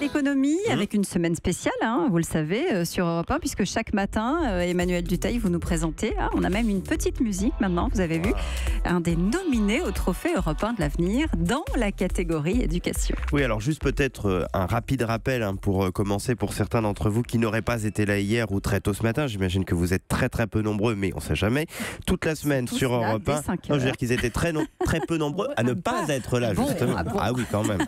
L'économie mhm. avec une semaine spéciale, hein, vous le savez, euh, sur Europe 1, puisque chaque matin, euh, Emmanuel Duteil, vous nous présentez. Hein, on a même une petite musique maintenant, vous avez vu, un des nominés au trophée Europe 1 de l'avenir dans la catégorie éducation. Oui, alors juste peut-être euh, un rapide rappel hein, pour commencer pour certains d'entre vous qui n'auraient pas été là hier ou très tôt ce matin. J'imagine que vous êtes très très peu nombreux, mais on ne sait jamais. Toute la semaine sur Europe 1, je veux dire qu'ils étaient très nombreux. très peu nombreux à ne ah, pas bah, être là, justement. Ah, ah oui, quand même.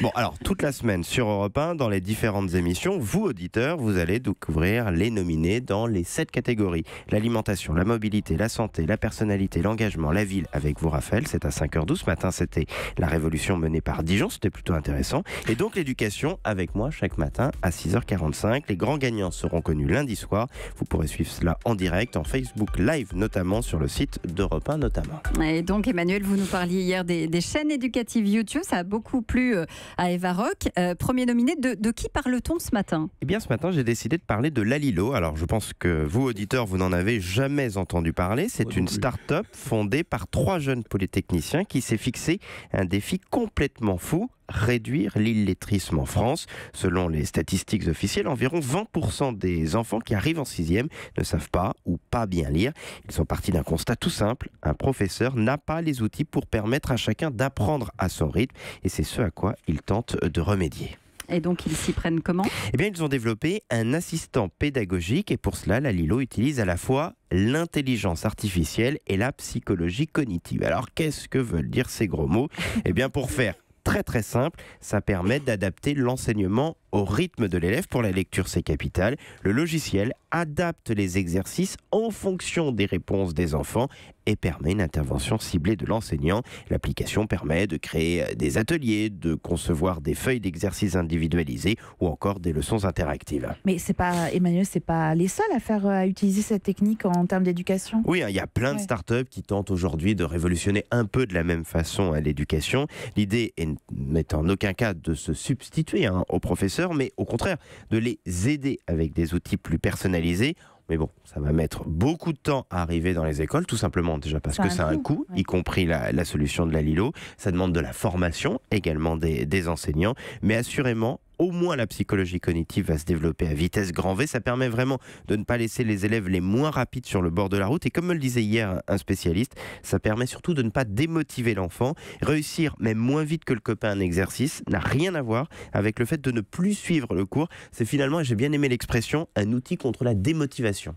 Bon, alors, toute la semaine sur Europe 1, dans les différentes émissions, vous, auditeurs, vous allez découvrir les nominés dans les sept catégories. L'alimentation, la mobilité, la santé, la personnalité, l'engagement, la ville. Avec vous, Raphaël, c'est à 5h12 ce matin. C'était la révolution menée par Dijon. C'était plutôt intéressant. Et donc, l'éducation avec moi chaque matin à 6h45. Les grands gagnants seront connus lundi soir. Vous pourrez suivre cela en direct, en Facebook Live, notamment sur le site d'Europe 1, notamment. Et donc, Emmanuel, vous nous vous parliez hier des, chaînes éducatives YouTube. Ça a beaucoup plu euh, à Eva Rock. Euh, premier nominé, de, qui parle-t-on ce matin Eh bien, ce matin, j'ai décidé de parler de Lalilo. Alors, je pense que vous, auditeurs, vous n'en avez jamais entendu parler. C'est une start-up fondée par trois jeunes polytechniciens qui s'est fixé un défi complètement fou réduire l'illettrisme en France. Selon les statistiques officielles, environ 20% des enfants qui arrivent en sixième ne savent pas ou pas bien lire. Ils sont partis d'un constat tout simple, un professeur n'a pas les outils pour permettre à chacun d'apprendre à son rythme et c'est ce à quoi ils tentent de remédier. Et donc, ils s'y prennent comment Eh bien, ils ont développé un assistant pédagogique et pour cela, la Lilo utilise à la fois l'intelligence artificielle et la psychologie cognitive. Alors, qu'est-ce que veulent dire ces gros mots Eh bien, pour faire très très simple. Ça permet d'adapter l'enseignement au rythme de l'élève. Pour la lecture, c'est capital. Le logiciel adapte les exercices en fonction des réponses des enfants et permet une intervention ciblée de l'enseignant. L'application permet de créer euh, des ateliers, de concevoir des feuilles d'exercices individualisées ou encore des leçons interactives. Mais c'est pas Emmanuel, c'est pas les seuls à faire euh, à utiliser cette technique en termes d'éducation. Oui, hein, il y a plein de de startups qui tentent aujourd'hui de révolutionner un peu de la même façon à hein, l'éducation. L'idée n'est en aucun cas de se substituer au hein, aux professeurs mais au contraire, de les aider avec des outils plus personnalisés mais bon, ça va mettre beaucoup de temps à arriver dans les écoles, tout simplement déjà parce que ça a un coût, y compris la, solution de la Lilo. Ça demande de la formation également des enseignants, mais assurément, au moins la psychologie cognitive va se développer à vitesse grand V. Ça permet vraiment de ne pas laisser les élèves les moins rapides sur le bord de la route. Et comme me le disait hier un spécialiste, ça permet surtout de ne pas démotiver l'enfant. Réussir même moins vite que le copain un exercice n'a rien à voir avec le fait de ne plus suivre le cours. C'est finalement, j'ai bien aimé l'expression, un outil contre la démotivation.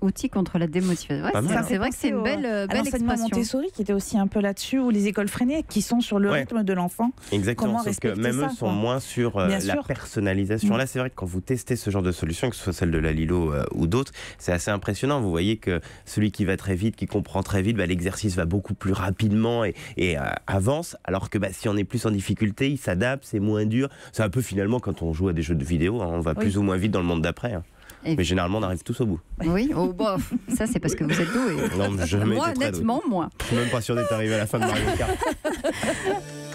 Outils contre la démotivation. Ouais, c'est, vrai que c'est une belle, euh, belle expression. Montessori qui était aussi un peu là-dessus, ou les écoles freinées qui sont sur le rythme de l'enfant. Exactement, que même eux sont moins sur euh, la personnalisation. Mm. Là, c'est vrai que quand vous testez ce genre de solution, que ce soit celle de la Lilo euh, ou d'autres, c'est assez impressionnant. Vous voyez que celui qui va très vite, qui comprend très vite, bah, l'exercice va beaucoup plus rapidement et, avance, alors que bah, si on est plus en difficulté, il s'adapte, c'est moins dur. C'est un peu finalement quand on joue à des jeux de vidéo, hein, on va plus ou moins vite dans le monde d'après. Hein mais généralement, on arrive tous au bout. Oui, au bout. Ça, c'est parce que vous êtes doué. Non, jamais moi, nettement, moi. Je suis même pas sûr d'être arrivé à la fin de Mario Kart.